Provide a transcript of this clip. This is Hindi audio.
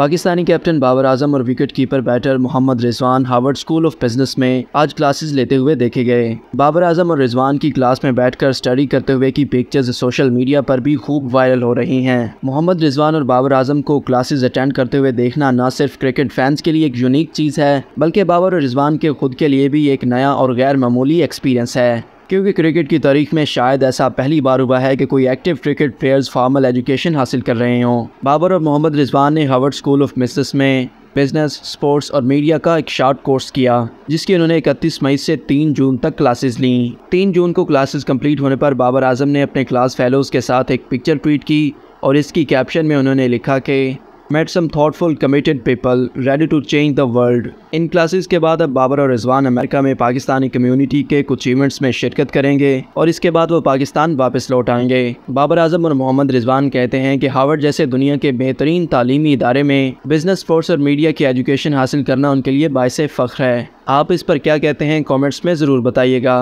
पाकिस्तानी कैप्टन बाबर आजम और wicket keeper batter Mohammad Rizwan Harvard School of Business में आज क्लासेस लेते हुए देखे गए बाबर आजम और रिजवान की क्लास में बैठकर स्टडी करते हुए की पिक्चर्स सोशल मीडिया पर भी खूब वायरल हो रही हैं मोहम्मद रिजवान और बाबर आजम को क्लासेज़ अटेंड करते हुए देखना न सिर्फ क्रिकेट फैंस के लिए एक यूनिक चीज़ है बल्कि बाबर और रिजवान के खुद के लिए भी एक नया और गैर मामूली एक्सपीरियंस है क्योंकि क्रिकेट की तारीख में शायद ऐसा पहली बार हुआ है कि कोई active cricket players formal education हासिल कर रहे हों बाबर और मोहम्मद रिजवान ने हार्वर्ड स्कूल ऑफ मिसिस में बिजनेस स्पोर्ट्स और मीडिया का एक शार्ट कोर्स किया जिसकी उन्होंने इकतीस मई से तीन जून तक क्लासेस ली तीन जून को क्लासेस कंप्लीट होने पर बाबर आजम ने अपने क्लास फेलोज़ के साथ एक पिक्चर ट्वीट की और इसकी कैप्शन में उन्होंने लिखा कि met some thoughtful committed people ready to change the world in classes के बाद अब बाबर और रिजवान अमेरिका में पाकिस्तानी कम्युनिटी के कुछ इवेंट्स में शिरकत करेंगे और इसके बाद वो पाकिस्तान वापस लौट आएंगे बाबर आजम और मोहम्मद रिजवान कहते हैं कि हार्वर्ड जैसे दुनिया के बेहतरीन तालीमी इदारे में बिजनेस फोर्स और मीडिया की एजुकेशन हासिल करना उनके लिए बायस फ़ख्र है आप इस पर क्या कहते हैं कॉमेंट्स में ज़रूर बताइएगा